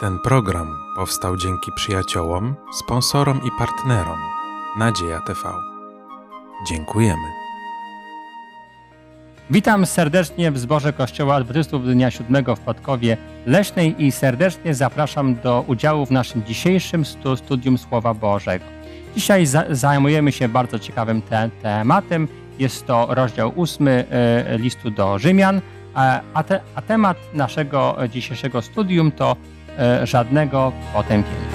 Ten program powstał dzięki przyjaciołom, sponsorom i partnerom Nadzieja TV. Dziękujemy. Witam serdecznie w zborze Kościoła Adwentystów Dnia Siódmego w Podkowie Leśnej i serdecznie zapraszam do udziału w naszym dzisiejszym studium Słowa Bożego. Dzisiaj zajmujemy się bardzo ciekawym te tematem. Jest to rozdział ósmy e, listu do Rzymian, e, a, te a temat naszego dzisiejszego studium to E, żadnego potępienia.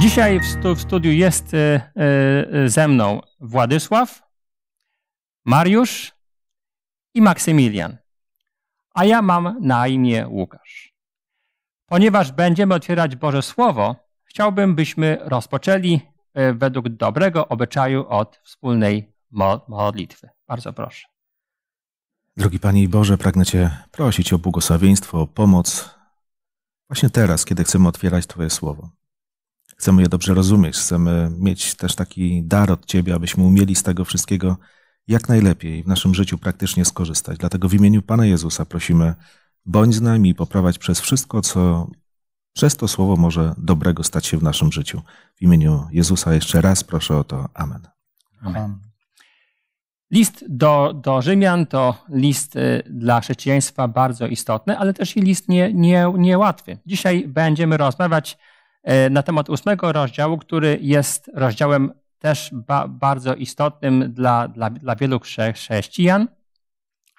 Dzisiaj w, stu, w, studiu jest y, y, ze mną Władysław, Mariusz i Maksymilian, a ja mam na imię Łukasz. Ponieważ będziemy otwierać Boże Słowo, Chciałbym, byśmy rozpoczęli e, według dobrego obyczaju od wspólnej modlitwy. Bardzo proszę. Drogi Panie i Boże, pragnę Cię prosić o błogosławieństwo, o pomoc właśnie teraz, kiedy chcemy otwierać Twoje słowo. Chcemy je dobrze rozumieć, chcemy mieć też taki dar od Ciebie, abyśmy umieli z tego wszystkiego jak najlepiej w naszym życiu praktycznie skorzystać. Dlatego w imieniu Pana Jezusa prosimy, bądź z nami i poprowadź przez wszystko, co przez to słowo może dobrego stać się w naszym życiu. W imieniu Jezusa jeszcze raz proszę o to. Amen. Amen. List do, do Rzymian to list y, dla chrześcijaństwa bardzo istotny, ale też i list niełatwy. Nie, nie, nie łatwy. Dzisiaj będziemy rozmawiać y, na temat ósmego rozdziału, który jest rozdziałem też ba, bardzo istotnym dla, dla, dla wielu chrześcijan,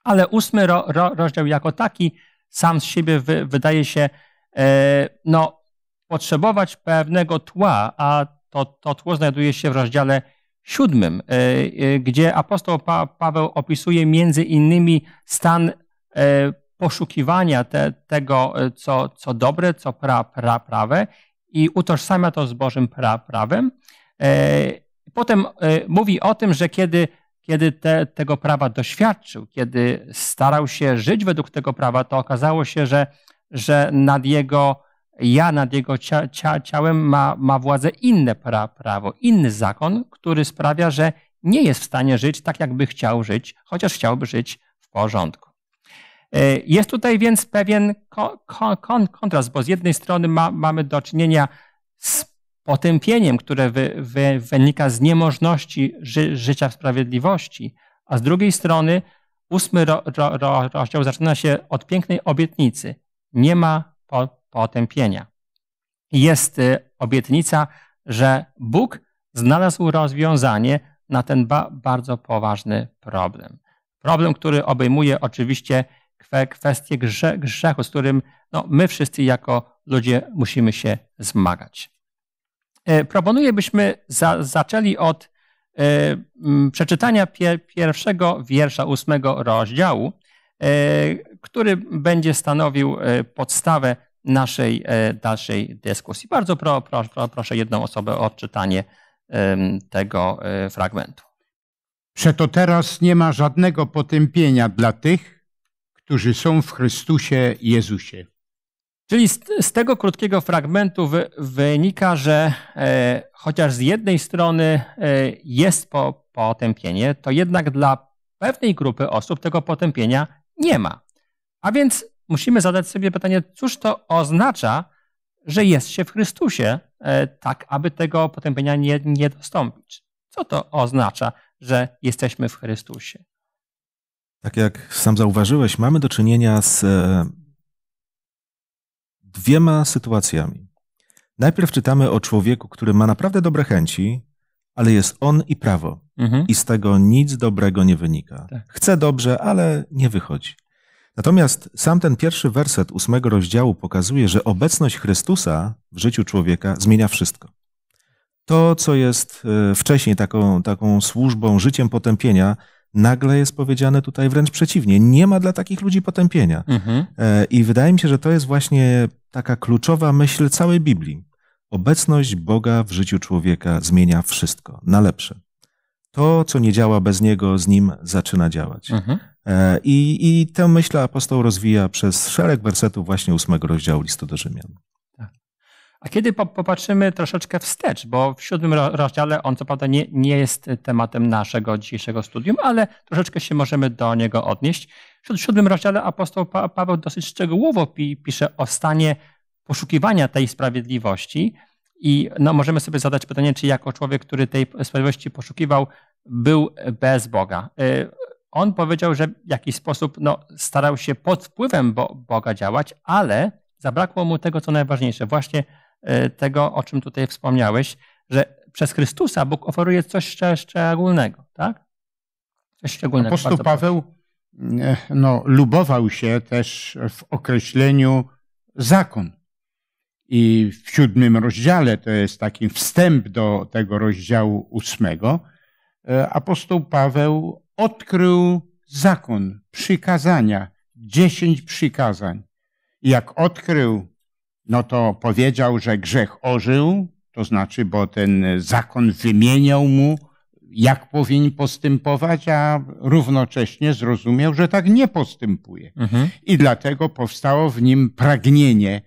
ale ósmy ro, ro, rozdział jako taki sam z siebie wy, wydaje się E, no, potrzebować pewnego tła, a to, to tło znajduje się w rozdziale siódmym, e, e, gdzie apostoł pa Paweł opisuje między innymi stan poszukiwania te, tego, co, co dobre, co pra, pra, prawe i utożsamia to z Bożym pra, prawem. Potem mówi o tym, że kiedy, kiedy te, tego prawa doświadczył, kiedy starał się żyć według tego prawa, to okazało się, że że nad jego ja, nad jego cia, cia, ciałem ma, ma władzę inne pra, prawo, inny zakon, który sprawia, że nie jest w stanie żyć tak, jakby chciał żyć, chociaż chciałby żyć w porządku. E, jest tutaj więc pewien kontrast, bo z jednej strony ma, mamy do czynienia z potępieniem, które wy, wy, wynika z niemożności ży, życia w sprawiedliwości, a z drugiej strony ósmy ro, ro, ro, rozdział zaczyna się od pięknej obietnicy nie ma potępienia. Jest y, obietnica, że Bóg znalazł rozwiązanie na ten bardzo poważny problem. Problem, który obejmuje oczywiście kwestię grzechu, z którym no, my wszyscy jako ludzie musimy się zmagać. E, proponuję, byśmy za, zaczęli od e, przeczytania pierwszego wiersza ósmego rozdziału, E, który będzie stanowił e, podstawę naszej e, dalszej dyskusji. Bardzo pro, pro, pro, proszę jedną osobę o odczytanie tego fragmentu. Przeto teraz nie ma żadnego potępienia dla tych, którzy są w Chrystusie Jezusie. Czyli z, z tego krótkiego fragmentu wy, wynika, że e, chociaż z jednej strony e, jest po, potępienie, to jednak dla pewnej grupy osób tego potępienia nie ma. A więc musimy zadać sobie pytanie, cóż to oznacza, że jest się w Chrystusie, e, tak aby tego potępienia nie, nie dostąpić. Co to oznacza, że jesteśmy w Chrystusie? Tak jak sam zauważyłeś, mamy do czynienia z e, dwiema sytuacjami. Najpierw czytamy o człowieku, który ma naprawdę dobre chęci, ale jest on i prawo. Mhm. I z tego nic dobrego nie wynika. Tak. Chce dobrze, ale nie wychodzi. Natomiast sam ten pierwszy werset ósmego rozdziału pokazuje, że obecność Chrystusa w życiu człowieka zmienia wszystko. To, co jest e, wcześniej taką, taką służbą, życiem potępienia, nagle jest powiedziane tutaj wręcz przeciwnie. Nie ma dla takich ludzi potępienia. Mhm. E, I wydaje mi się, że to jest właśnie taka kluczowa myśl całej Biblii. Obecność Boga w życiu człowieka zmienia wszystko na lepsze. To, co nie działa bez Niego, z Nim zaczyna działać. Mhm. E, I, I tę myśl apostoł rozwija przez szereg wersetów właśnie ósmego rozdziału listu do Rzymian. Tak. A kiedy popatrzymy troszeczkę wstecz, bo w siódmym rozdziale on co prawda nie, nie jest tematem naszego dzisiejszego studium, ale troszeczkę się możemy do niego odnieść. W siódmym rozdziale apostoł Paweł dosyć szczegółowo pi pisze o stanie poszukiwania tej sprawiedliwości. I no, możemy sobie zadać pytanie, czy jako człowiek, który tej sprawiedliwości poszukiwał, był bez Boga. Y, on powiedział, że w jakiś sposób no, starał się pod wpływem Boga działać, ale zabrakło mu tego, co najważniejsze, właśnie y, tego, o czym tutaj wspomniałeś, że przez Chrystusa Bóg oferuje coś szczególnego, tak? Coś szczególnego. Apostoł Paweł e, no, lubował się też w określeniu zakon. I w siódmym rozdziale, to jest taki wstęp do tego rozdziału ósmego, e, apostoł Paweł odkrył zakon przykazania, dziesięć przykazań. jak odkrył, no to powiedział, że grzech ożył, to znaczy, bo ten zakon wymieniał mu, jak powinien postępować, a równocześnie zrozumiał, że tak nie postępuje. Mhm. I dlatego powstało w nim pragnienie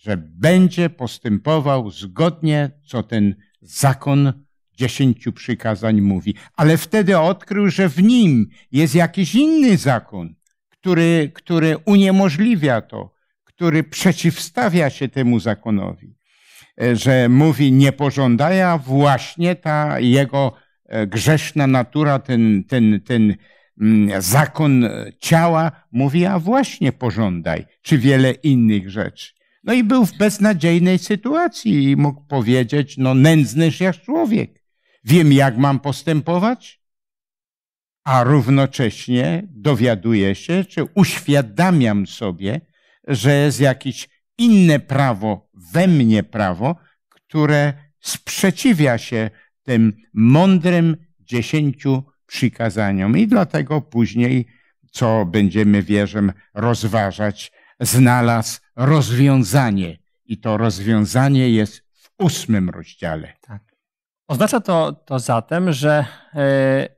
że będzie postępował zgodnie, co ten zakon dziesięciu przykazań mówi. Ale wtedy odkrył, że w nim jest jakiś inny zakon, który, który uniemożliwia to, który przeciwstawia się temu zakonowi. E, że mówi, nie pożądaj, a właśnie ta jego e, grzeszna natura, ten, ten, ten mm, zakon e, ciała mówi, a właśnie pożądaj, czy wiele innych rzeczy. No i był w beznadziejnej sytuacji i mógł powiedzieć, no nędznyż jak człowiek. Wiem, jak mam postępować, a równocześnie dowiaduję się, czy uświadamiam sobie, że jest jakieś inne prawo, we mnie prawo, które sprzeciwia się tym mądrym dziesięciu przykazaniom. I dlatego później, co będziemy, wierzem rozważać, znalazł rozwiązanie. I to rozwiązanie jest w ósmym rozdziale. Tak. Oznacza to, to zatem, że e,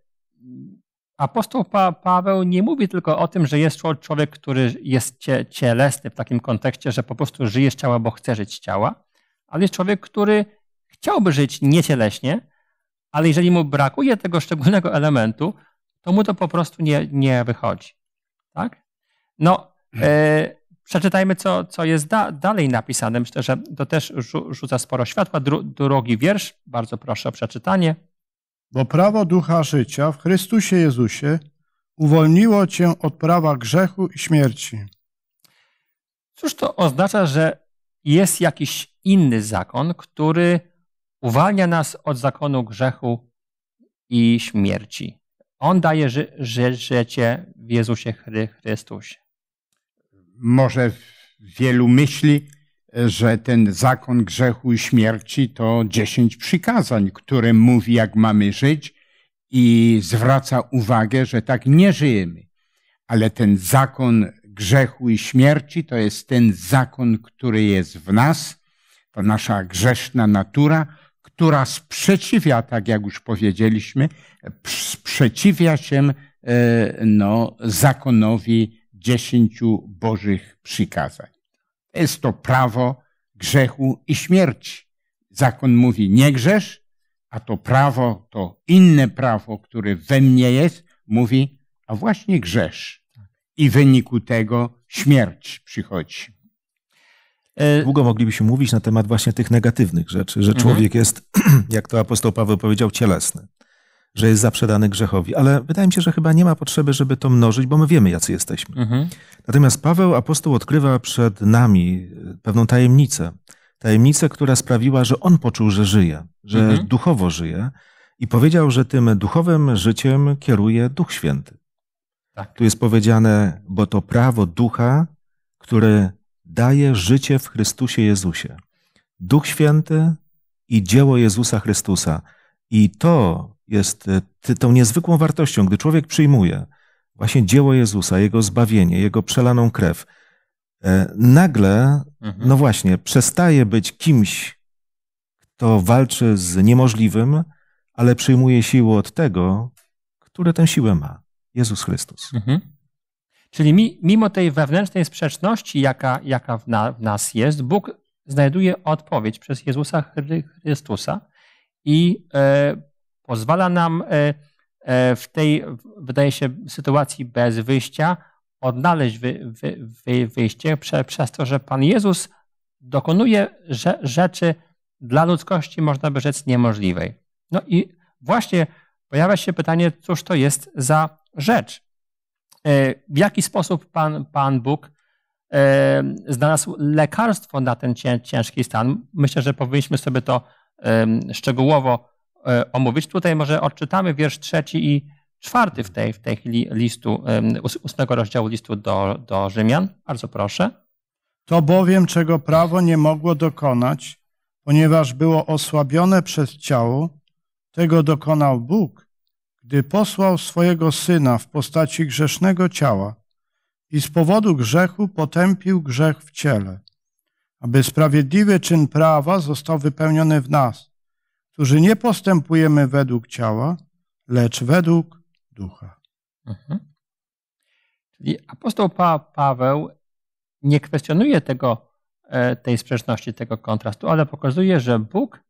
apostoł pa Paweł nie mówi tylko o tym, że jest człowiek, który jest cie, cielesny w takim kontekście, że po prostu żyje z ciała, bo chce żyć z ciała, ale jest człowiek, który chciałby żyć niecieleśnie, ale jeżeli mu brakuje tego szczególnego elementu, to mu to po prostu nie, nie wychodzi. Tak? No, e, przeczytajmy, co, co jest da, dalej napisane. Myślę, że to też rzuca sporo światła. Dru, drugi wiersz, bardzo proszę o przeczytanie. Bo prawo ducha życia w Chrystusie Jezusie uwolniło cię od prawa grzechu i śmierci. Cóż to oznacza, że jest jakiś inny zakon, który uwalnia nas od zakonu grzechu i śmierci. On daje ży życie w Jezusie Chrystusie może wielu myśli, że ten zakon grzechu i śmierci to dziesięć przykazań, które mówi, jak mamy żyć i zwraca uwagę, że tak nie żyjemy. Ale ten zakon grzechu i śmierci to jest ten zakon, który jest w nas, to nasza grzeszna natura, która sprzeciwia, tak jak już powiedzieliśmy, sprzeciwia się e, no, zakonowi dziesięciu Bożych przykazań. Jest to prawo grzechu i śmierci. Zakon mówi nie grzesz, a to prawo, to inne prawo, które we mnie jest, mówi, a właśnie grzesz. I w wyniku tego śmierć przychodzi. E, długo moglibyśmy mówić na temat właśnie tych negatywnych rzeczy, że mhm. człowiek jest, jak to apostoł Paweł powiedział, cielesny że jest zaprzedany grzechowi. Ale wydaje mi się, że chyba nie ma potrzeby, żeby to mnożyć, bo my wiemy, jacy jesteśmy. Mhm. Natomiast Paweł apostoł odkrywa przed nami e, pewną tajemnicę. Tajemnicę, która sprawiła, że on poczuł, że żyje, że mhm. duchowo żyje i powiedział, że tym duchowym życiem kieruje Duch Święty. Tak. Tu jest powiedziane, bo to prawo ducha, który daje życie w Chrystusie Jezusie. Duch Święty i dzieło Jezusa Chrystusa. I to jest e, tą niezwykłą wartością, gdy człowiek przyjmuje właśnie dzieło Jezusa, jego zbawienie, jego przelaną krew, e, nagle, mhm. no właśnie, przestaje być kimś, kto walczy z niemożliwym, ale przyjmuje siłę od tego, który tę siłę ma Jezus Chrystus. Mhm. Czyli mi, mimo tej wewnętrznej sprzeczności, jaka, jaka w, na, w nas jest, Bóg znajduje odpowiedź przez Jezusa Chrystusa i e, Pozwala nam e, e, w tej, wydaje się, sytuacji bez wyjścia odnaleźć wy, wy, wy, wyjście prze, przez to, że Pan Jezus dokonuje rze, rzeczy dla ludzkości, można by rzec, niemożliwej. No i właśnie pojawia się pytanie, cóż to jest za rzecz? E, w jaki sposób Pan, Pan Bóg znalazł lekarstwo na ten ciężki stan? Myślę, że powinniśmy sobie to szczegółowo E, omówić. Tutaj może odczytamy wiersz trzeci i czwarty w tej, w tej listu, ósmego rozdziału listu do, do Rzymian. Bardzo proszę. To bowiem, czego prawo nie mogło dokonać, ponieważ było osłabione przez ciało, tego dokonał Bóg, gdy posłał swojego Syna w postaci grzesznego ciała i z powodu grzechu potępił grzech w ciele, aby sprawiedliwy czyn prawa został wypełniony w nas, którzy nie postępujemy według ciała, lecz według ducha. Mhm. Czyli apostoł pa Paweł nie kwestionuje tego, e, tej sprzeczności, tego kontrastu, ale pokazuje, że Bóg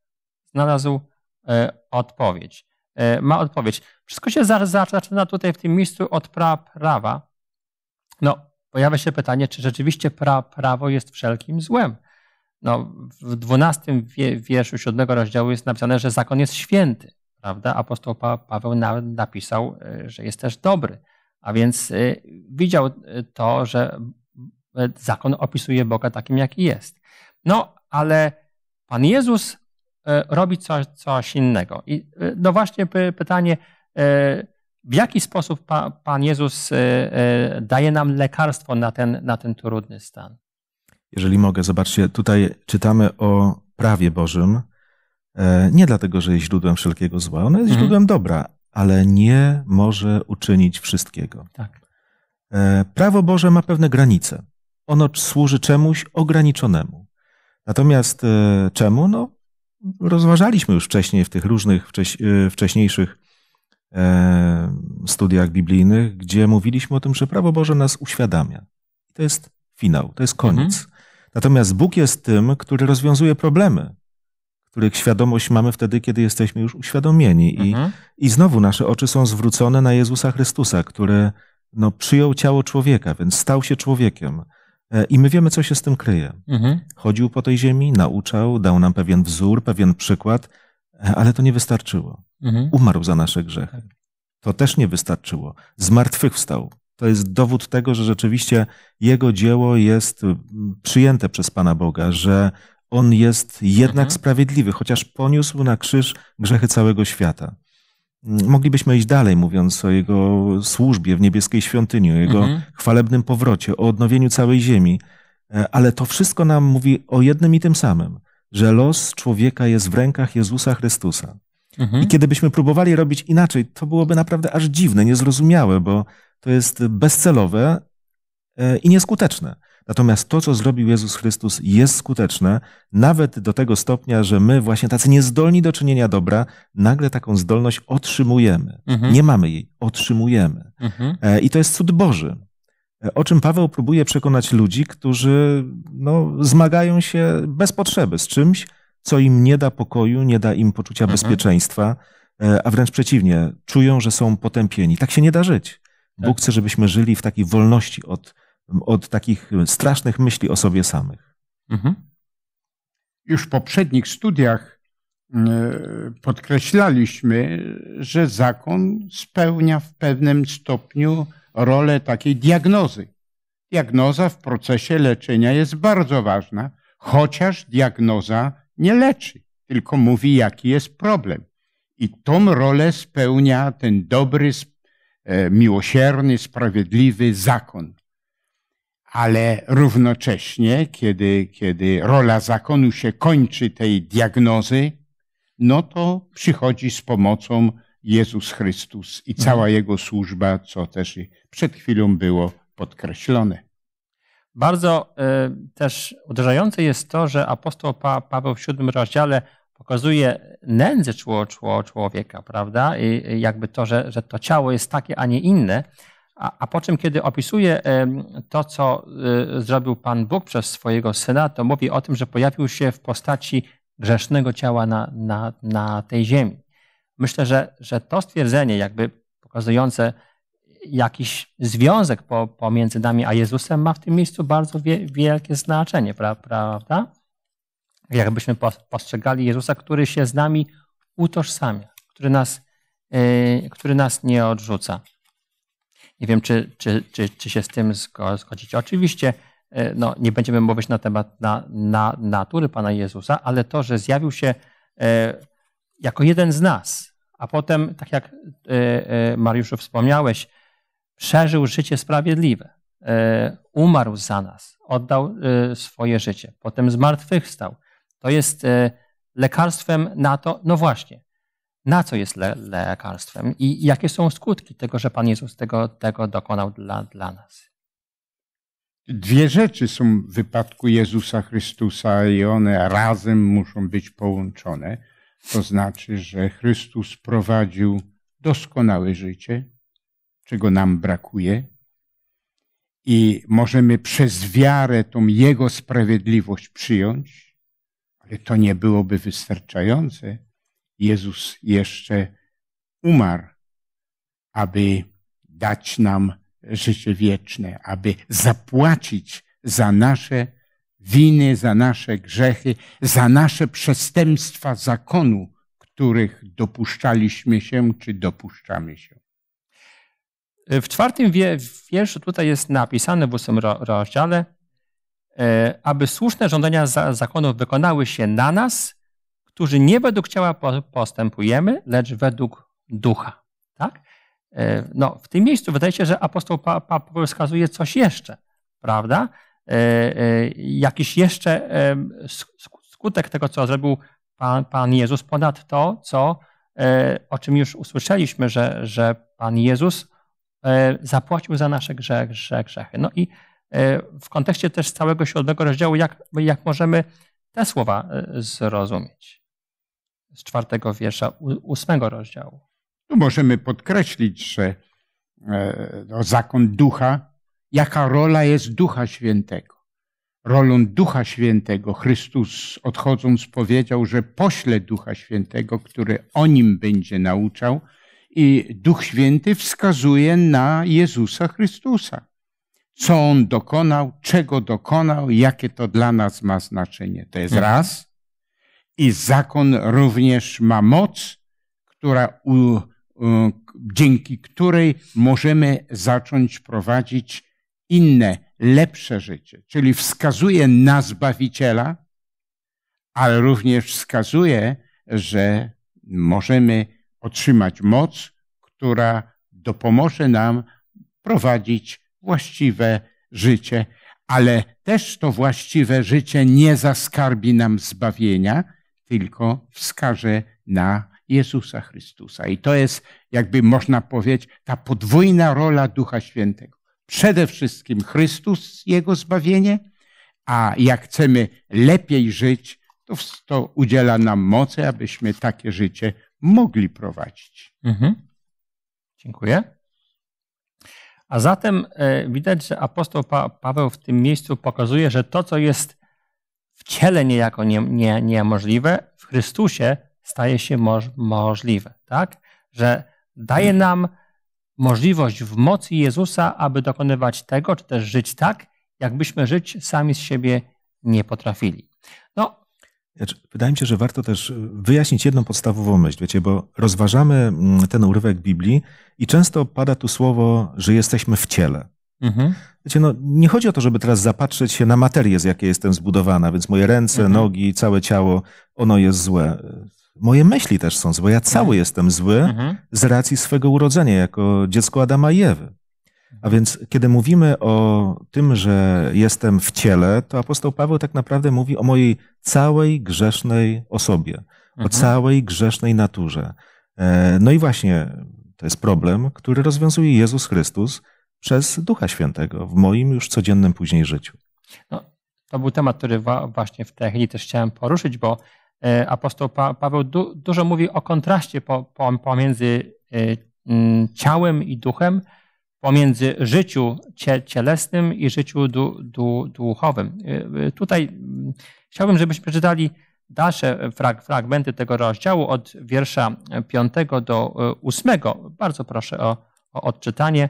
znalazł e, odpowiedź. E, ma odpowiedź. Wszystko się zaczyna tutaj w tym miejscu od pra prawa. No, pojawia się pytanie, czy rzeczywiście pra prawo jest wszelkim złem no, w 12 wierszu 7 rozdziału jest napisane, że zakon jest święty, prawda? Apostoł Paweł napisał, e, że jest też dobry. A więc e, widział e, to, że zakon opisuje Boga takim, jaki jest. No, ale Pan Jezus robi coś, coś innego. I no właśnie pytanie, w jaki sposób Pan Jezus daje nam lekarstwo na ten, na ten trudny stan? jeżeli mogę. Zobaczcie, tutaj czytamy o prawie Bożym. E, nie dlatego, że jest źródłem wszelkiego zła, ono jest mhm. źródłem dobra, ale nie może uczynić wszystkiego. Tak. E, prawo Boże ma pewne granice. Ono służy czemuś ograniczonemu. Natomiast e, czemu? No, rozważaliśmy już wcześniej w tych różnych wcześniejszych studiach biblijnych, gdzie mówiliśmy o tym, że prawo Boże nas uświadamia. I to jest finał, to jest koniec. Mhm. Natomiast Bóg jest tym, który rozwiązuje problemy, których świadomość mamy wtedy, kiedy jesteśmy już uświadomieni. Mhm. I, I znowu nasze oczy są zwrócone na Jezusa Chrystusa, który no, przyjął ciało człowieka, więc stał się człowiekiem. E, I my wiemy, co się z tym kryje. Mhm. Chodził po tej ziemi, nauczał, dał nam pewien wzór, pewien przykład, e, ale to nie wystarczyło. Mhm. Umarł za nasze grzechy. Tak. To też nie wystarczyło. Zmartwychwstał to jest dowód tego, że rzeczywiście jego dzieło jest przyjęte przez Pana Boga, że on jest jednak mhm. sprawiedliwy, chociaż poniósł na krzyż grzechy całego świata. Moglibyśmy iść dalej, mówiąc o jego służbie w niebieskiej świątyni, o jego mhm. chwalebnym powrocie, o odnowieniu całej ziemi, e, ale to wszystko nam mówi o jednym i tym samym, że los człowieka jest w rękach Jezusa Chrystusa. Mhm. I kiedybyśmy próbowali robić inaczej, to byłoby naprawdę aż dziwne, niezrozumiałe, bo to jest bezcelowe e, i nieskuteczne. Natomiast to, co zrobił Jezus Chrystus, jest skuteczne, nawet do tego stopnia, że my, właśnie tacy niezdolni do czynienia dobra, nagle taką zdolność otrzymujemy. Mhm. Nie mamy jej, otrzymujemy. Mhm. E, I to jest cud Boży. E, o czym Paweł próbuje przekonać ludzi, którzy no, zmagają się bez potrzeby z czymś, co im nie da pokoju, nie da im poczucia mhm. bezpieczeństwa, a wręcz przeciwnie, czują, że są potępieni. Tak się nie da żyć. Bóg tak. chce, żebyśmy żyli w takiej wolności od, od takich strasznych myśli o sobie samych. Mhm. Już w poprzednich studiach mm, e, podkreślaliśmy, że zakon spełnia w pewnym stopniu rolę takiej diagnozy. Diagnoza w procesie leczenia jest bardzo ważna, chociaż diagnoza nie leczy, tylko mówi, jaki jest problem. I tą rolę spełnia ten dobry, E, miłosierny, sprawiedliwy zakon. Ale równocześnie, kiedy, kiedy rola zakonu się kończy tej diagnozy, no to przychodzi z pomocą Jezus Chrystus i cała mhm. Jego służba, co też przed chwilą było podkreślone. Bardzo y, też uderzające jest to, że apostoł pa, Paweł w siódmym rozdziale pokazuje nędzę człowieka, prawda? I jakby to, że, że to ciało jest takie, a nie inne. A, a po czym, kiedy opisuje to, co y, zrobił Pan Bóg przez swojego syna, to mówi o tym, że pojawił się w postaci grzesznego ciała na, na, na tej ziemi. Myślę, że, że to stwierdzenie, jakby pokazujące jakiś związek po, pomiędzy nami a Jezusem, ma w tym miejscu bardzo wie, wielkie znaczenie, pra, prawda? jakbyśmy postrzegali Jezusa, który się z nami utożsamia, który nas, e, który nas nie odrzuca. Nie wiem, czy, czy, czy, czy się z tym zgodzicie. Oczywiście e, no, nie będziemy mówić na temat na, na, natury Pana Jezusa, ale to, że zjawił się e, jako jeden z nas, a potem, tak jak Mariuszu wspomniałeś, przeżył życie sprawiedliwe, umarł za nas, oddał swoje życie, potem zmartwychwstał, to jest e, lekarstwem na to, no właśnie, na co jest le lekarstwem i jakie są skutki tego, że Pan Jezus tego, tego dokonał dla, dla nas. Dwie rzeczy są w wypadku Jezusa Chrystusa i one razem muszą być połączone. To znaczy, że Chrystus prowadził doskonałe życie, czego nam brakuje, i możemy przez wiarę tą Jego sprawiedliwość przyjąć to nie byłoby wystarczające. Jezus jeszcze umarł, aby dać nam życie wieczne, aby zapłacić za nasze winy, za nasze grzechy, za nasze przestępstwa zakonu, których dopuszczaliśmy się czy dopuszczamy się. W czwartym wierszu tutaj jest napisane w ósmym rozdziale, E, aby słuszne żądania zakonów wykonały się na nas, którzy nie według ciała postępujemy, lecz według ducha. Tak? E, no, w tym miejscu wydaje się, że apostoł Paweł wskazuje coś jeszcze, prawda? E, jakiś jeszcze skutek tego, co zrobił Pan, Pan Jezus, ponad to, co, o czym już usłyszeliśmy, że, że Pan Jezus zapłacił za nasze grzech, grzech, grzechy. No i E, w kontekście też całego siódmego rozdziału, jak, jak możemy te słowa e, zrozumieć z czwartego wiersza ósmego rozdziału. Tu możemy podkreślić, że e, no, zakon ducha, jaka rola jest ducha świętego. Rolą ducha świętego Chrystus odchodząc powiedział, że pośle ducha świętego, który o nim będzie nauczał i duch święty wskazuje na Jezusa Chrystusa co on dokonał, czego dokonał, jakie to dla nas ma znaczenie. To jest mhm. raz. I zakon również ma moc, która u, dzięki której możemy zacząć prowadzić inne, lepsze życie. Czyli wskazuje na Zbawiciela, ale również wskazuje, że możemy otrzymać moc, która dopomoże nam prowadzić właściwe życie, ale też to właściwe życie nie zaskarbi nam zbawienia, tylko wskaże na Jezusa Chrystusa. I to jest, jakby można powiedzieć, ta podwójna rola Ducha Świętego. Przede wszystkim Chrystus, Jego zbawienie, a jak chcemy lepiej żyć, to, to udziela nam mocy, abyśmy takie życie mogli prowadzić. Mhm. Dziękuję. A zatem e, widać, że apostoł pa- Paweł w tym miejscu pokazuje, że to, co jest w ciele niejako nie, nie, niemożliwe, w Chrystusie staje się moż, możliwe. Tak? Że daje nam możliwość w mocy Jezusa, aby dokonywać tego, czy też żyć tak, jakbyśmy żyć sami z siebie nie potrafili. No, znaczy, wydaje mi się, że warto też y, wyjaśnić jedną podstawową myśl, wiecie, bo rozważamy mm, ten urywek Biblii i często pada tu słowo, że jesteśmy w ciele. Mhm. Wiecie, no, nie chodzi o to, żeby teraz zapatrzeć się na materię, z jakiej jestem zbudowana, więc moje ręce, mhm. nogi, całe ciało, ono jest złe. Moje myśli też są złe. Ja cały mhm. jestem zły mhm. z racji swego urodzenia jako dziecko Adama i Ewy. A więc, kiedy mówimy o tym, że jestem w ciele, to apostoł Paweł tak naprawdę mówi o mojej całej grzesznej osobie, mhm. o całej grzesznej naturze. E, no i właśnie to jest problem, który rozwiązuje Jezus Chrystus przez Ducha Świętego w moim już codziennym później życiu. No, to był temat, który właśnie w tej chwili też chciałem poruszyć, bo e, apostoł Paweł dużo mówi o kontraście pomiędzy e, ciałem i duchem pomiędzy życiu cielesnym i życiu du, du, duchowym. Y, y, tutaj mm, chciałbym, żebyśmy przeczytali dalsze frag, fragmenty tego rozdziału od wiersza 5 do 8. Y, Bardzo proszę o, o odczytanie.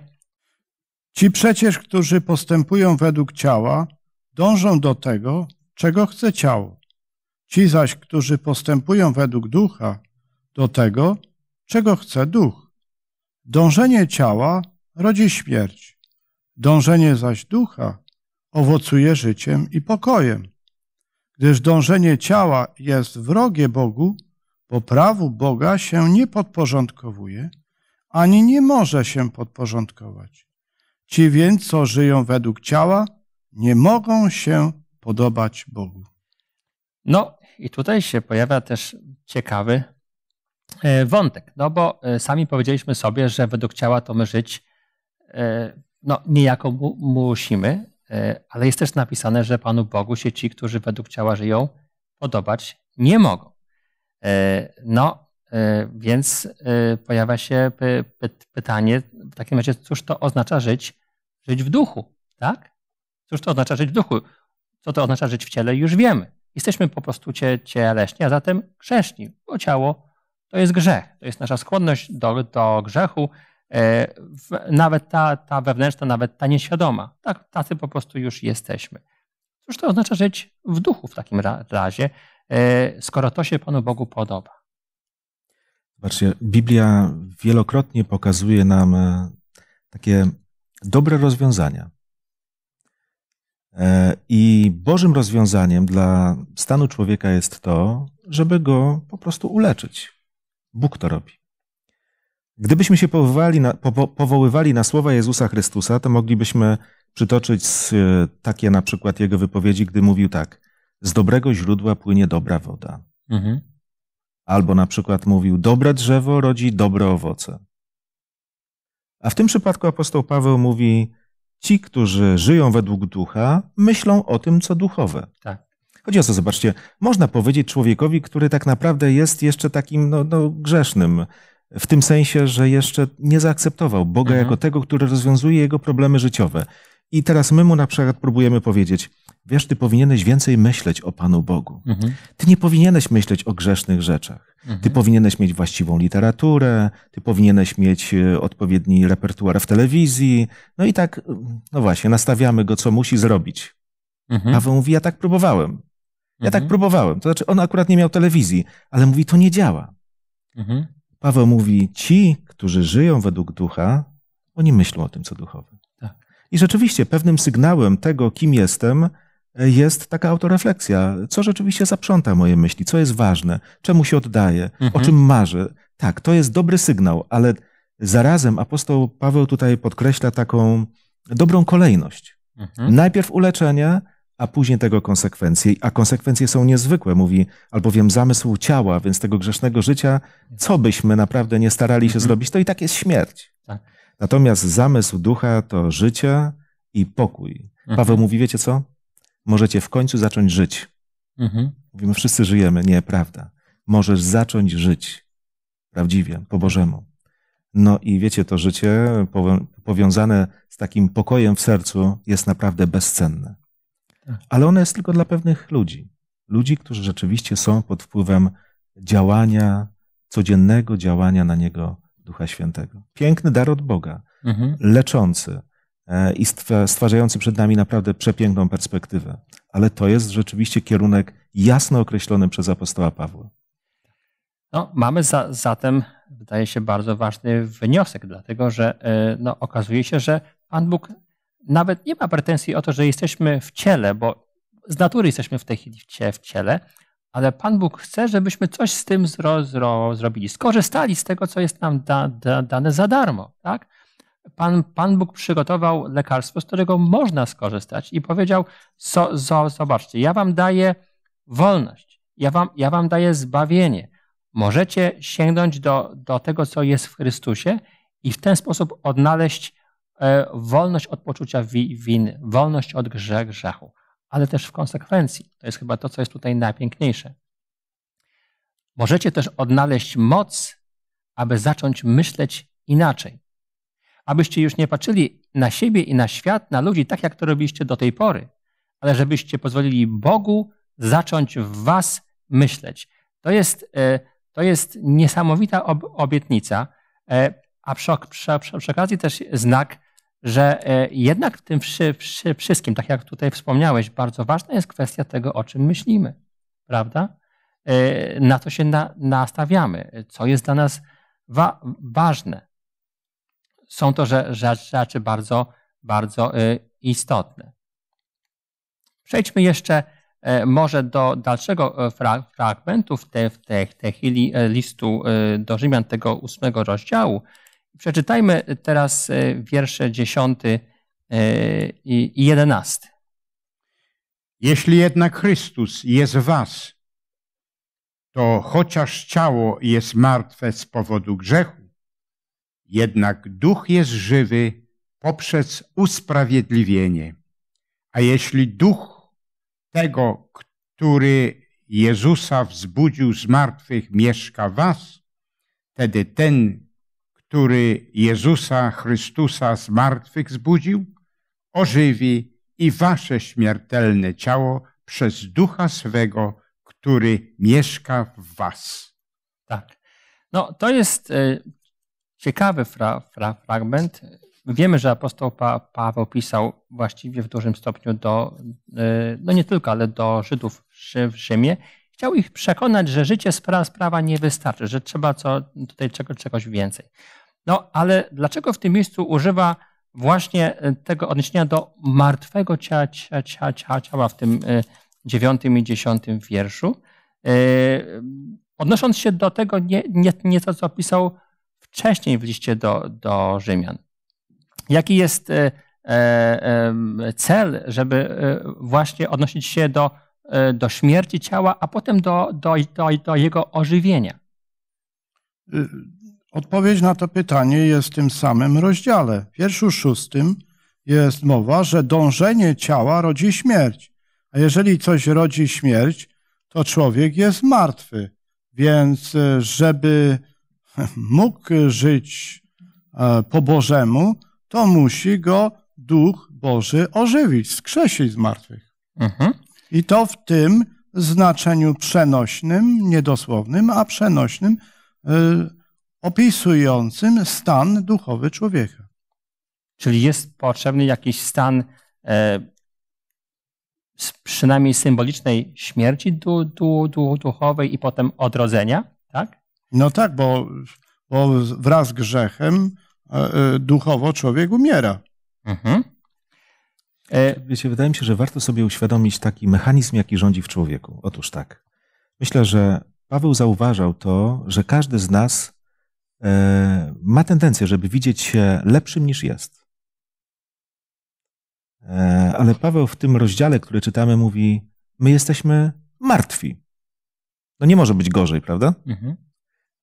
Ci przecież, którzy postępują według ciała, dążą do tego, czego chce ciało. Ci zaś, którzy postępują według ducha, do tego, czego chce duch. Dążenie ciała rodzi śmierć. Dążenie zaś ducha owocuje życiem i pokojem. Gdyż dążenie ciała jest wrogie Bogu, bo prawu Boga się nie podporządkowuje, ani nie może się podporządkować. Ci więc, co żyją według ciała, nie mogą się podobać Bogu. No i tutaj się pojawia też ciekawy e, wątek, no bo e, sami powiedzieliśmy sobie, że według ciała to my żyć E, no, niejako mu, musimy, e, ale jest też napisane, że Panu Bogu się ci, którzy według ciała żyją, podobać nie mogą. E, no, więc pojawia się pytanie w takim razie, cóż to oznacza żyć, żyć w duchu, tak? Cóż to oznacza żyć w duchu? Co to oznacza żyć w ciele, już wiemy. Jesteśmy po prostu cie, cieleśni, a zatem grzeszni, bo ciało to jest grzech, to jest nasza skłonność do, do grzechu, E, nawet ta, ta wewnętrzna, nawet ta nieświadoma. Tak, tacy po prostu już jesteśmy. Cóż to oznacza żyć w duchu w takim razie, e, skoro to się Panu Bogu podoba? Zobaczcie, Biblia wielokrotnie pokazuje nam e, takie dobre rozwiązania. I Bożym rozwiązaniem dla stanu człowieka jest to, żeby go po prostu uleczyć. Bóg to robi. Gdybyśmy się powoływali na, powoływali na słowa Jezusa Chrystusa, to moglibyśmy przytoczyć e, takie na przykład jego wypowiedzi, gdy mówił tak: Z dobrego źródła płynie dobra woda. Mhm. Albo na przykład mówił: Dobre drzewo rodzi dobre owoce. A w tym przypadku apostoł Paweł mówi: Ci, którzy żyją według ducha, myślą o tym, co duchowe. Tak. Chodzi o to, zobaczcie, można powiedzieć człowiekowi, który tak naprawdę jest jeszcze takim no, no, grzesznym, w tym sensie, że jeszcze nie zaakceptował Boga mhm. jako tego, który rozwiązuje jego problemy życiowe. I teraz my mu na przykład próbujemy powiedzieć, wiesz, ty powinieneś więcej myśleć o Panu Bogu. Mhm. Ty nie powinieneś myśleć o grzesznych rzeczach. Mhm. Ty powinieneś mieć właściwą literaturę, ty powinieneś mieć e, odpowiedni repertuar w telewizji. No i tak, no właśnie, nastawiamy go, co musi zrobić. Mhm. Paweł mówi, ja tak próbowałem. Ja tak mhm. próbowałem. To znaczy, on akurat nie miał telewizji, ale mówi, to nie działa. Mhm. Paweł mówi, ci, którzy żyją według ducha, oni myślą o tym, co duchowe. Tak. I rzeczywiście pewnym sygnałem tego, kim jestem, jest taka autorefleksja. Co rzeczywiście zaprząta moje myśli, co jest ważne, czemu się oddaję, mhm. o czym marzę. Tak, to jest dobry sygnał, ale zarazem apostoł Paweł tutaj podkreśla taką dobrą kolejność. Mhm. Najpierw uleczenie, a później tego konsekwencje. A konsekwencje są niezwykłe, mówi, albowiem zamysł ciała, więc tego grzesznego życia, co byśmy naprawdę nie starali się mhm. zrobić, to i tak jest śmierć. Tak. Natomiast zamysł ducha to życie i pokój. Mhm. Paweł mówi, wiecie co? Możecie w końcu zacząć żyć. Mhm. Mówimy, wszyscy żyjemy. Nie, prawda. Możesz zacząć żyć prawdziwie, po Bożemu. No i wiecie, to życie powiązane z takim pokojem w sercu jest naprawdę bezcenne. Tak. Ale ona jest tylko dla pewnych ludzi. Ludzi, którzy rzeczywiście są pod wpływem działania, codziennego działania na niego Ducha Świętego. Piękny dar od Boga, mhm. leczący e, i stwarzający przed nami naprawdę przepiękną perspektywę. Ale to jest rzeczywiście kierunek jasno określony przez apostoła Pawła. No, mamy za, zatem, wydaje się, bardzo ważny wniosek, dlatego że e, no, okazuje się, że Pan Bóg nawet nie ma pretensji o to, że jesteśmy w ciele, bo z natury jesteśmy w tej chwili w ciele, ale Pan Bóg chce, żebyśmy coś z tym zro, zro, zrobili, skorzystali z tego, co jest nam da, da, dane za darmo. Tak? Pan, Pan Bóg przygotował lekarstwo, z którego można skorzystać i powiedział: so, so, Zobaczcie, ja Wam daję wolność, ja Wam, ja wam daję zbawienie. Możecie sięgnąć do, do tego, co jest w Chrystusie i w ten sposób odnaleźć E, wolność od poczucia winy, wolność od grzechu, ale też w konsekwencji. To jest chyba to, co jest tutaj najpiękniejsze. Możecie też odnaleźć moc, aby zacząć myśleć inaczej. Abyście już nie patrzyli na siebie i na świat, na ludzi tak, jak to robiliście do tej pory, ale żebyście pozwolili Bogu zacząć w Was myśleć. To jest, e, to jest niesamowita obietnica, e, a przy, przy, przy okazji też znak że e, jednak w tym wszystkim, tak jak tutaj wspomniałeś, bardzo ważna jest kwestia tego, o czym myślimy, prawda? E, na co się nastawiamy, co jest dla nas wa ważne. Są to rzeczy, rzeczy bardzo, bardzo e, istotne. Przejdźmy jeszcze może do dalszego fragmentu w tej, w tej chwili listu do Rzymian tego ósmego rozdziału, Przeczytajmy teraz e, wiersze 10 e, i 11. Jeśli jednak Chrystus jest w was, to chociaż ciało jest martwe z powodu grzechu, jednak duch jest żywy poprzez usprawiedliwienie. A jeśli duch tego, który Jezusa wzbudził z martwych, mieszka was, wtedy ten, który Jezusa Chrystusa z martwych zbudził, ożywi i wasze śmiertelne ciało przez ducha swego, który mieszka w was. Tak. No, to jest y, ciekawy fra, fra, fragment. Wiemy, że apostoł pa, Paweł pisał właściwie w dużym stopniu do, y, no nie tylko, ale do Żydów w Rzymie. Chciał ich przekonać, że życie sprawa, sprawa nie wystarczy, że trzeba co, tutaj czego, czegoś więcej. No ale dlaczego w tym miejscu używa właśnie e, tego odniesienia do martwego ciała, ciała, ciała, ciała w tym e, dziewiątym i dziesiątym wierszu? E, odnosząc się do tego nie, nie, nieco, co pisał wcześniej w liście do, do Rzymian. Jaki jest cel, żeby właśnie odnosić się do, do śmierci ciała, a potem do, do, do, do jego ożywienia? Y, Odpowiedź na to pytanie jest w tym samym rozdziale. W wierszu szóstym jest mowa, że dążenie ciała rodzi śmierć. A jeżeli coś rodzi śmierć, to człowiek jest martwy. Więc e, żeby mógł żyć e, po Bożemu, to musi go Duch Boży ożywić, skrzesić z martwych. Mhm. I to w tym znaczeniu przenośnym, niedosłownym, a przenośnym e, opisującym stan duchowy człowieka. Czyli jest potrzebny jakiś stan e, przynajmniej symbolicznej śmierci du, du, du, duchowej i potem odrodzenia, tak? No tak, bo, bo wraz z grzechem e, e, duchowo człowiek umiera. Mhm. E... Wydaje mi się, że warto sobie uświadomić taki mechanizm, jaki rządzi w człowieku. Otóż tak. Myślę, że Paweł zauważał to, że każdy z nas E, ma tendencję, żeby widzieć się lepszym niż jest. E, ale Paweł w tym rozdziale, który czytamy, mówi: My jesteśmy martwi. No nie może być gorzej, prawda? Mhm.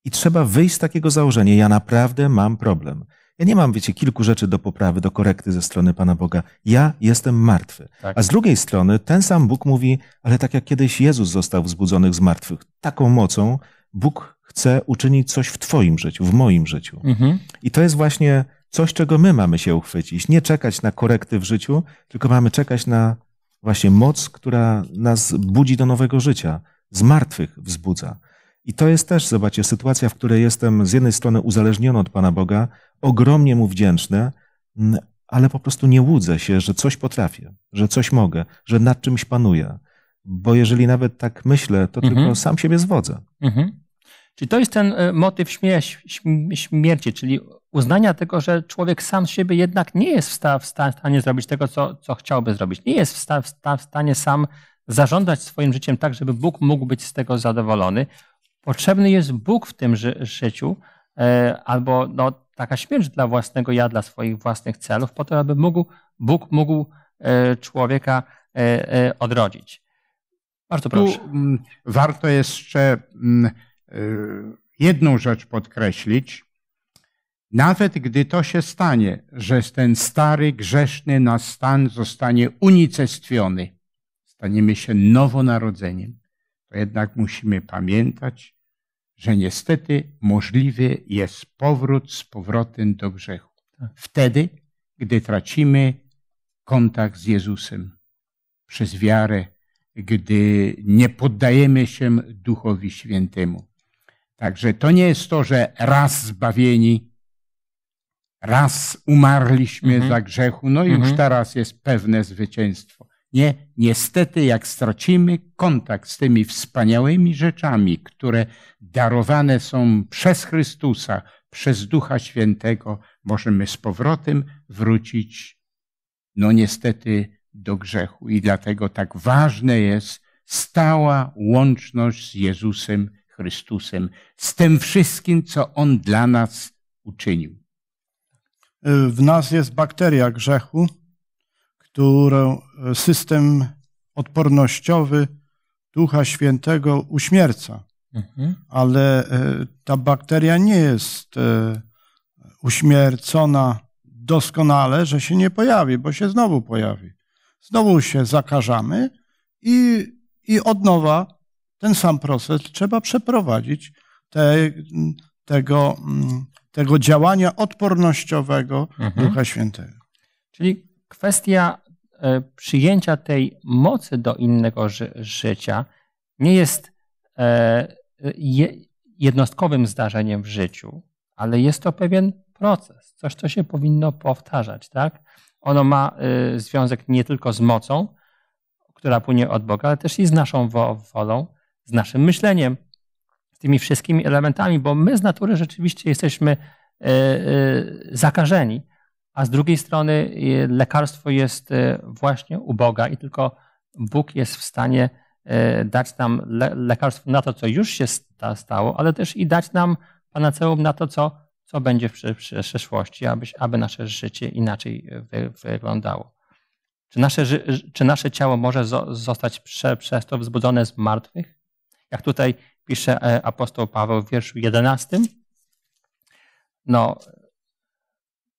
I trzeba wyjść z takiego założenia: Ja naprawdę mam problem. Ja nie mam, wiecie, kilku rzeczy do poprawy, do korekty ze strony Pana Boga. Ja jestem martwy. Tak. A z drugiej strony ten sam Bóg mówi, ale tak jak kiedyś Jezus został wzbudzony z martwych, taką mocą, Bóg chce uczynić coś w Twoim życiu, w moim życiu. Mhm. I to jest właśnie coś, czego my mamy się uchwycić. Nie czekać na korekty w życiu, tylko mamy czekać na właśnie moc, która nas budzi do nowego życia, z martwych wzbudza. I to jest też, zobaczcie, sytuacja, w której jestem z jednej strony uzależniony od Pana Boga, ogromnie mu wdzięczny, mm, ale po prostu nie łudzę się, że coś potrafię, że coś mogę, że nad czymś panuję. Bo jeżeli nawet tak myślę, to mhm. tylko sam siebie zwodzę. Mhm. Czyli to jest ten e, motyw śmierci, śmierci, czyli uznania tego, że człowiek sam z siebie jednak nie jest w stanie zrobić tego, co, co chciałby zrobić. Nie jest w stanie sam zarządzać swoim życiem tak, żeby Bóg mógł być z tego zadowolony. Potrzebny jest Bóg w tym ży życiu, e, albo no, taka śmierć dla własnego ja, dla swoich własnych celów, po to, aby mógł, Bóg mógł e, człowieka odrodzić. Bardzo proszę. Tu mm, warto jeszcze mm, Y, jedną rzecz podkreślić. Nawet gdy to się stanie, że ten stary, grzeszny nas stan zostanie unicestwiony, staniemy się nowonarodzeniem, to jednak musimy pamiętać, że niestety możliwy jest powrót z powrotem do grzechu. Tak. Wtedy, gdy tracimy kontakt z Jezusem przez wiarę, gdy nie poddajemy się Duchowi Świętemu. Także to nie jest to, że raz zbawieni, raz umarliśmy mhm. za grzechu, no i mhm. już teraz jest pewne zwycięstwo. Nie, niestety, jak stracimy kontakt z tymi wspaniałymi rzeczami, które darowane są przez Chrystusa, przez Ducha Świętego, możemy z powrotem wrócić, no niestety, do grzechu. I dlatego tak ważne jest stała łączność z Jezusem Chrystusem, z tym wszystkim, co On dla nas uczynił. Y, w nas jest bakteria grzechu, którą y, system odpornościowy Ducha Świętego uśmierca. Mhm. Ale y, ta bakteria nie jest uśmiercona doskonale, że się nie pojawi, bo się znowu pojawi. Znowu się zakażamy i, i od nowa ten sam proces trzeba przeprowadzić te, tego, mm, tego działania odpornościowego mhm. Ducha Świętego. Czyli kwestia e, przyjęcia tej mocy do innego ży życia nie jest e, jednostkowym zdarzeniem w życiu, ale jest to pewien proces, coś, co się powinno powtarzać, tak? Ono ma e, związek nie tylko z mocą, która płynie od Boga, ale też i z naszą wolą, z naszym myśleniem, z tymi wszystkimi elementami, bo my z natury rzeczywiście jesteśmy e, e, zakażeni, a z drugiej strony e, lekarstwo jest właśnie u Boga i tylko Bóg jest w stanie dać nam lekarstwo na to, co już się stało, ale też i dać nam panaceum na to, co, co będzie w przyszłości, aby, aby nasze życie inaczej wyglądało. Czy nasze, czy nasze ciało może zostać prze przez to wzbudzone z martwych? jak tutaj pisze e, apostoł Paweł w wierszu 11. No,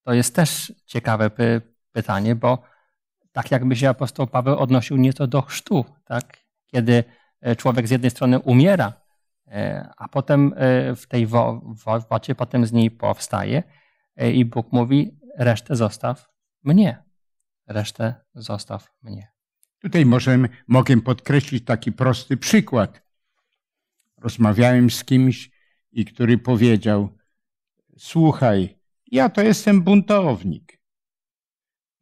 to jest też ciekawe py pytanie, bo tak jakby się apostoł Paweł odnosił nieco do chrztu, tak? kiedy e, człowiek z jednej strony umiera, e, a potem w tej wo potem z niej powstaje i Bóg mówi, resztę zostaw mnie, resztę zostaw mnie. Tutaj możemy, mogę podkreślić taki prosty przykład rozmawiałem z kimś i który powiedział: Słuchaj, ja to jestem buntownik.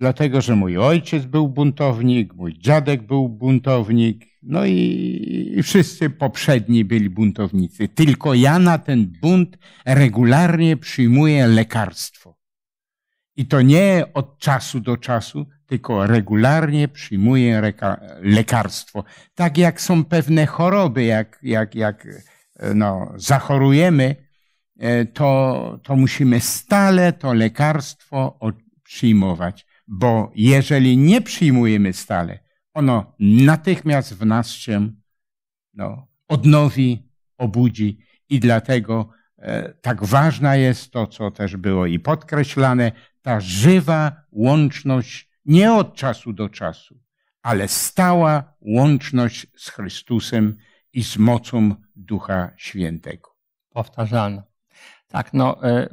Dlatego, że mój ojciec był buntownik, mój dziadek był buntownik, no i wszyscy poprzedni byli buntownicy. Tylko ja na ten bunt regularnie przyjmuję lekarstwo. I to nie od czasu do czasu, tylko regularnie przyjmuje lekarstwo. Tak jak są pewne choroby, jak, jak, jak e, no, zachorujemy, e, to, to musimy stale to lekarstwo przyjmować, bo jeżeli nie przyjmujemy stale, ono natychmiast w nas się no, odnowi, obudzi i dlatego e, tak ważna jest to, co też było i podkreślane, ta żywa łączność nie od czasu do czasu, ale stała łączność z Chrystusem i z mocą Ducha Świętego. Powtarzalna. Tak, no, e,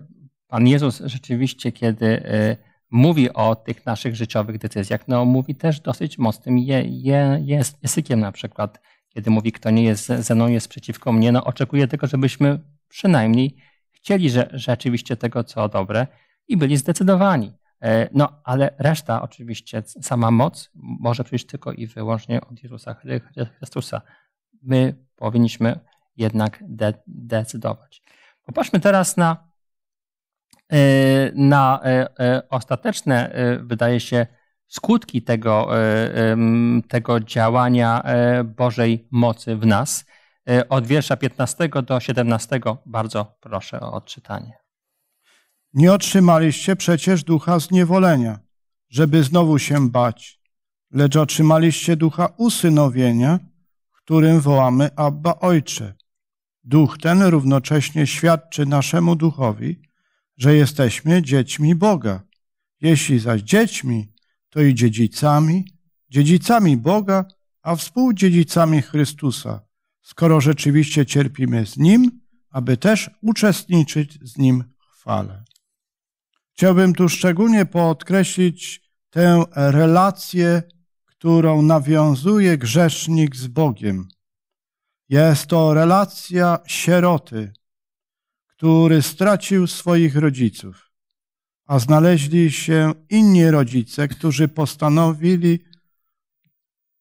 Pan Jezus rzeczywiście, kiedy e, mówi o tych naszych życiowych decyzjach, no, mówi też dosyć mocnym je, je, jest jesykiem na przykład. Kiedy mówi, kto nie jest ze mną, jest przeciwko mnie, no, oczekuje tego, żebyśmy przynajmniej chcieli że, rzeczywiście tego, co dobre i byli zdecydowani. E, no, ale reszta oczywiście, sama moc może przyjść tylko i wyłącznie od Jezusa Chrystusa. My powinniśmy jednak de decydować. Popatrzmy teraz na, e, na e, ostateczne, wydaje się, skutki tego, tego działania Bożej mocy w nas. Od wiersza 15 do 17 bardzo proszę o odczytanie. Nie otrzymaliście przecież ducha zniewolenia, żeby znowu się bać, lecz otrzymaliście ducha usynowienia, którym wołamy Abba Ojcze. Duch ten równocześnie świadczy naszemu duchowi, że jesteśmy dziećmi Boga. Jeśli zaś dziećmi, to i dziedzicami, dziedzicami Boga, a współdziedzicami Chrystusa, skoro rzeczywiście cierpimy z Nim, aby też uczestniczyć z Nim w chwale. Chciałbym tu szczególnie podkreślić tę relację, którą nawiązuje grzesznik z Bogiem. Jest to relacja sieroty, który stracił swoich rodziców, a znaleźli się inni rodzice, którzy postanowili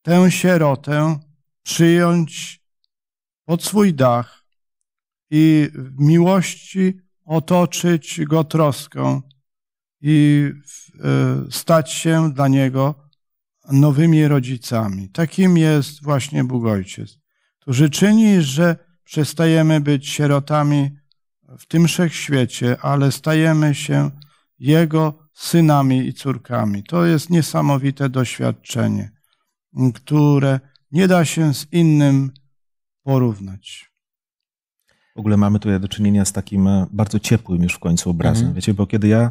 tę sierotę przyjąć pod swój dach i w miłości otoczyć go troską i e, stać się dla niego nowymi rodzicami. Takim jest właśnie Bóg Ojciec, który czyni, że przestajemy być sierotami w tym wszechświecie, ale stajemy się Jego synami i córkami. To jest niesamowite doświadczenie, które nie da się z innym porównać. W ogóle mamy tutaj do czynienia z takim e, bardzo ciepłym już w końcu obrazem. Mhm. Wiecie, bo kiedy ja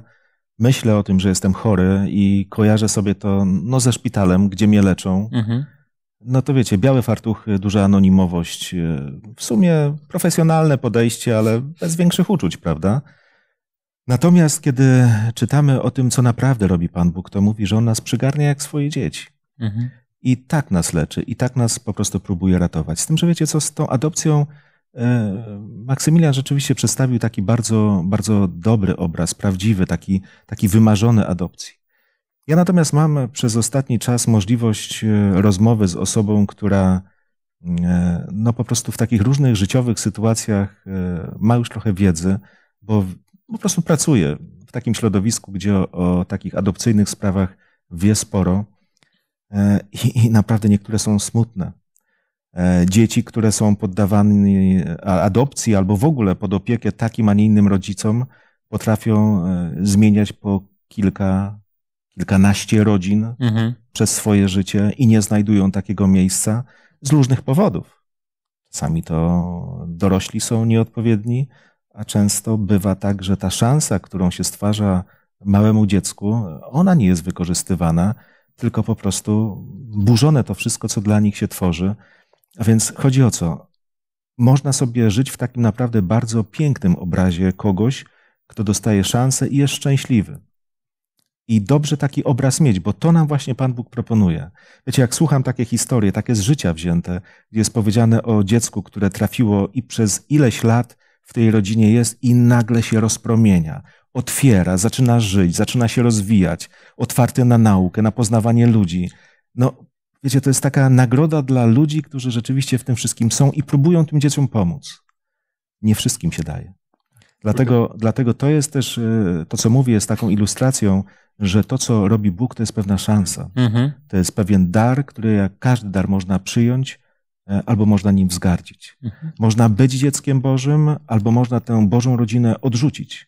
myślę o tym, że jestem chory i kojarzę sobie to no, ze szpitalem, gdzie mnie leczą, mhm. no to wiecie, białe fartuchy, duża anonimowość, y, w sumie profesjonalne podejście, ale bez większych uczuć, prawda? Natomiast kiedy czytamy o tym, co naprawdę robi Pan Bóg, to mówi, że On nas przygarnia jak swoje dzieci. Mhm. I tak nas leczy, i tak nas po prostu próbuje ratować. Z tym, że wiecie co, z tą adopcją E, Maksymilian rzeczywiście przedstawił taki bardzo, bardzo dobry obraz, prawdziwy, taki, taki wymarzony adopcji. Ja natomiast mam przez ostatni czas możliwość e, rozmowy z osobą, która e, no po prostu w takich różnych życiowych sytuacjach ma już trochę wiedzy, bo po prostu pracuje w takim środowisku, gdzie o, o takich adopcyjnych sprawach wie sporo i, i naprawdę niektóre są smutne. E, dzieci, które są poddawane adopcji albo w ogóle pod opiekę takim, a nie innym rodzicom, potrafią e, zmieniać po kilka, kilkanaście rodzin mhm. przez swoje życie i nie znajdują takiego miejsca z różnych powodów. Czasami to dorośli są nieodpowiedni, a często bywa tak, że ta szansa, którą się stwarza małemu dziecku, ona nie jest wykorzystywana, tylko po prostu burzone to wszystko, co dla nich się tworzy. A więc chodzi o co? Można sobie żyć w takim naprawdę bardzo pięknym obrazie kogoś, kto dostaje szansę i jest szczęśliwy. I dobrze taki obraz mieć, bo to nam właśnie Pan Bóg proponuje. Wiecie, jak słucham takie historie, takie z życia wzięte, gdzie jest powiedziane o dziecku, które trafiło i przez ileś lat w tej rodzinie jest i nagle się rozpromienia, otwiera, zaczyna żyć, zaczyna się rozwijać, otwarty na naukę, na poznawanie ludzi. No, wiecie, to jest taka nagroda dla ludzi, którzy rzeczywiście w tym wszystkim są i próbują tym dzieciom pomóc. Nie wszystkim się daje. Dlatego, dlatego to jest też, y, to co mówię, jest taką ilustracją, że to, co robi Bóg, to jest pewna szansa. Mhm. To jest pewien dar, który jak każdy dar można przyjąć e, albo można nim wzgardzić. Mhm. Można być dzieckiem Bożym, albo można tę Bożą rodzinę odrzucić.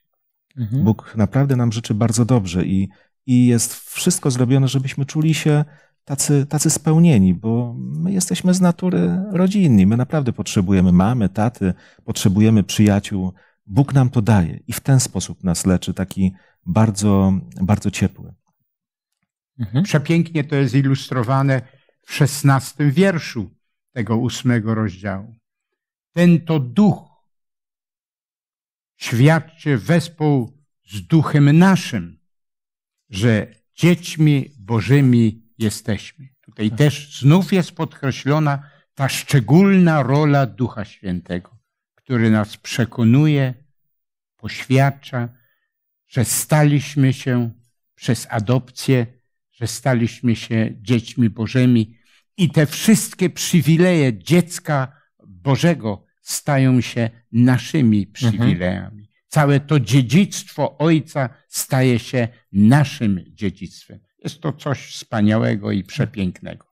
Mhm. Bóg naprawdę nam życzy bardzo dobrze i, i jest wszystko zrobione, żebyśmy czuli się tacy, tacy spełnieni, bo my jesteśmy z natury rodzinni. My naprawdę potrzebujemy mamy, taty, potrzebujemy przyjaciół. Bóg nam to daje i w ten sposób nas leczy, taki bardzo, bardzo ciepły. Mhm. Przepięknie to jest ilustrowane w szesnastym wierszu tego ósmego rozdziału. Ten to duch świadczy wespół z duchem naszym, że dziećmi Bożymi jesteśmy. Tutaj tak. też znów jest podkreślona ta szczególna rola Ducha Świętego, który nas przekonuje, poświadcza, że staliśmy się przez adopcję, że staliśmy się dziećmi Bożymi i te wszystkie przywileje dziecka Bożego stają się naszymi mhm. przywilejami. Mhm. Całe to dziedzictwo Ojca staje się naszym dziedzictwem. Jest to coś wspaniałego i przepięknego.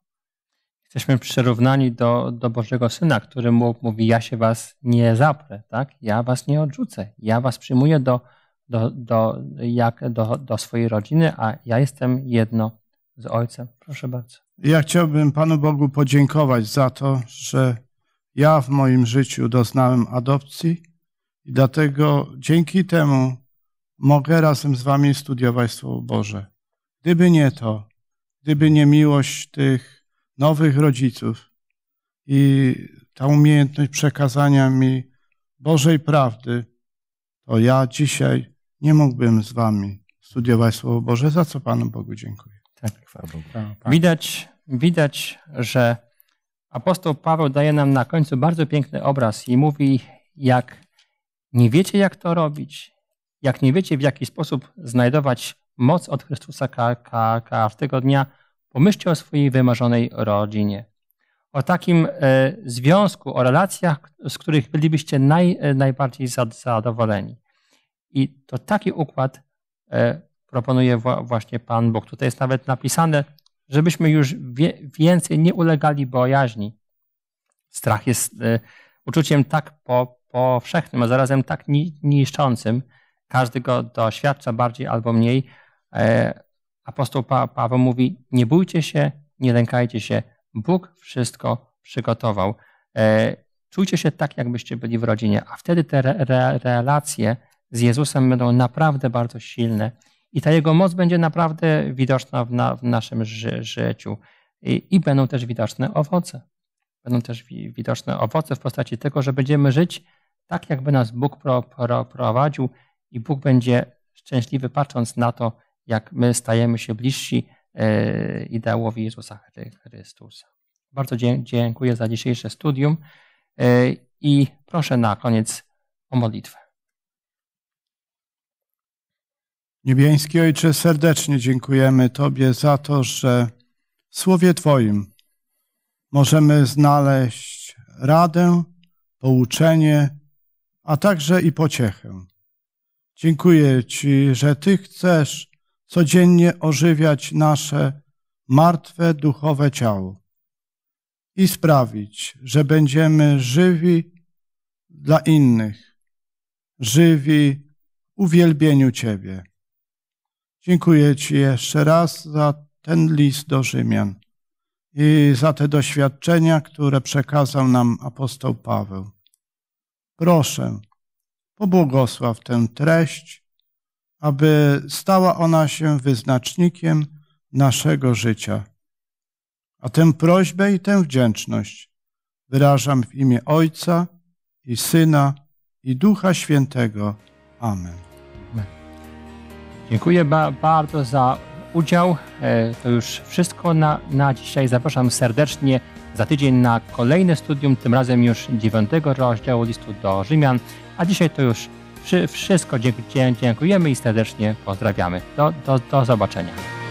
Jesteśmy przyrównani do, do Bożego Syna, który mówi: Ja się was nie zaprę, tak? ja was nie odrzucę, ja was przyjmuję do, do, do, jak, do, do swojej rodziny, a ja jestem jedno z Ojcem. Proszę bardzo. Ja chciałbym Panu Bogu podziękować za to, że ja w moim życiu doznałem adopcji i dlatego dzięki temu mogę razem z Wami studiować Słowo Boże. Gdyby nie to, gdyby nie miłość tych nowych rodziców i ta umiejętność przekazania mi Bożej prawdy, to ja dzisiaj nie mógłbym z wami studiować Słowo Boże, za co Panu Bogu dziękuję. Tak, chwała Bogu. Widać, widać, że apostoł Paweł daje nam na końcu bardzo piękny obraz i mówi, jak nie wiecie, jak to robić, jak nie wiecie, w jaki sposób znajdować moc od Chrystusa ka, ka, każdego dnia. Pomyślcie o swojej wymarzonej rodzinie. O takim e, związku, o relacjach, z których bylibyście naj, e, najbardziej zadowoleni. I to taki układ e, proponuje właśnie Pan Bóg. Tutaj jest nawet napisane, żebyśmy już więcej nie ulegali bojaźni. Strach jest uczuciem tak powszechnym, a zarazem tak niszczącym. Każdy go doświadcza bardziej albo mniej, E, apostoł pa Paweł mówi: Nie bójcie się, nie lękajcie się, Bóg wszystko przygotował. E, czujcie się tak, jakbyście byli w rodzinie, a wtedy te re re relacje z Jezusem będą naprawdę bardzo silne i ta Jego moc będzie naprawdę widoczna w, na w naszym ży życiu. I, I, będą też widoczne owoce. Będą też wi widoczne owoce w postaci tego, że będziemy żyć tak, jakby nas Bóg pro pro prowadził i Bóg będzie szczęśliwy, patrząc na to, jak my stajemy się bliżsi e, ideałowi Jezusa Chrystusa. Bardzo dziękuję za dzisiejsze studium e, i proszę na koniec o modlitwę. Niebiański Ojcze, serdecznie dziękujemy Tobie za to, że w Słowie Twoim możemy znaleźć radę, pouczenie, a także i pociechę. Dziękuję Ci, że Ty chcesz codziennie ożywiać nasze martwe duchowe ciało i sprawić, że będziemy żywi dla innych, żywi w uwielbieniu Ciebie. Dziękuję Ci jeszcze raz za ten list do Rzymian i za te doświadczenia, które przekazał nam apostoł Paweł. Proszę, pobłogosław tę treść aby stała ona się wyznacznikiem naszego życia. A tę prośbę i tę wdzięczność wyrażam w imię Ojca i Syna i Ducha Świętego. Amen. Dziękuję bardzo za udział. E, to już wszystko na, na dzisiaj. Zapraszam serdecznie za tydzień na kolejne studium, tym razem już dziewiątego rozdziału listu do Rzymian. A dzisiaj to już wszystko dziękujemy i serdecznie pozdrawiamy. Do, do, do zobaczenia.